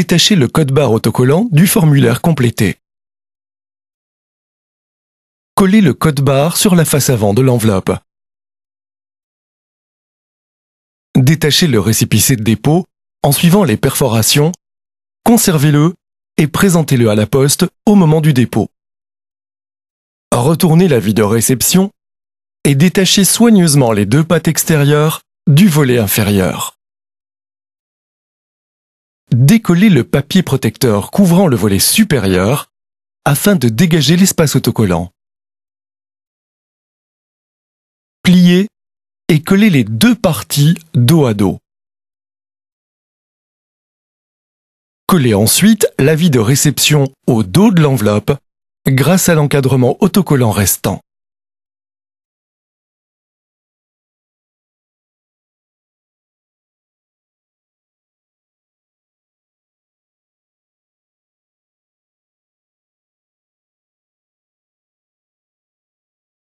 détachez le code barre autocollant du formulaire complété. Collez le code barre sur la face avant de l'enveloppe. Détachez le récépissé de dépôt en suivant les perforations, conservez-le et présentez-le à la poste au moment du dépôt. Retournez la vie de réception et détachez soigneusement les deux pattes extérieures du volet inférieur décoller le papier protecteur couvrant le volet supérieur afin de dégager l'espace autocollant. Pliez et collez les deux parties dos à dos. Collez ensuite l'avis de réception au dos de l'enveloppe grâce à l'encadrement autocollant restant.